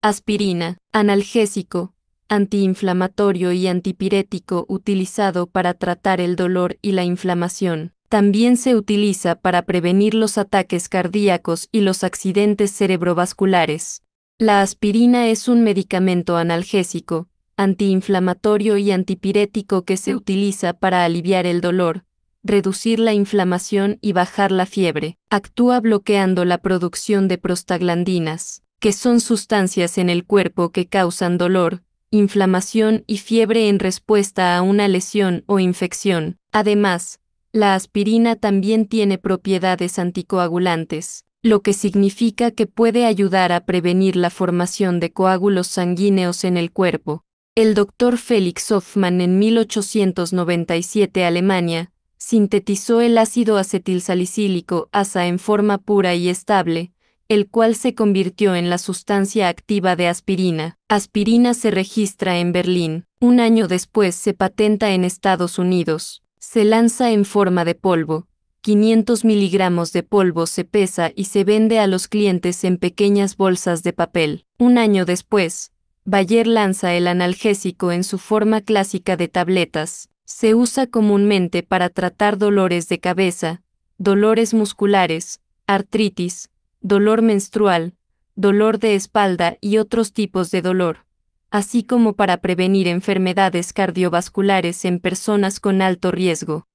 Aspirina, analgésico, antiinflamatorio y antipirético utilizado para tratar el dolor y la inflamación. También se utiliza para prevenir los ataques cardíacos y los accidentes cerebrovasculares. La aspirina es un medicamento analgésico, antiinflamatorio y antipirético que se utiliza para aliviar el dolor, reducir la inflamación y bajar la fiebre. Actúa bloqueando la producción de prostaglandinas que son sustancias en el cuerpo que causan dolor, inflamación y fiebre en respuesta a una lesión o infección. Además, la aspirina también tiene propiedades anticoagulantes, lo que significa que puede ayudar a prevenir la formación de coágulos sanguíneos en el cuerpo. El doctor Felix Hoffmann en 1897 Alemania sintetizó el ácido acetilsalicílico ASA en forma pura y estable, el cual se convirtió en la sustancia activa de aspirina. Aspirina se registra en Berlín. Un año después se patenta en Estados Unidos. Se lanza en forma de polvo. 500 miligramos de polvo se pesa y se vende a los clientes en pequeñas bolsas de papel. Un año después, Bayer lanza el analgésico en su forma clásica de tabletas. Se usa comúnmente para tratar dolores de cabeza, dolores musculares, artritis, dolor menstrual, dolor de espalda y otros tipos de dolor, así como para prevenir enfermedades cardiovasculares en personas con alto riesgo.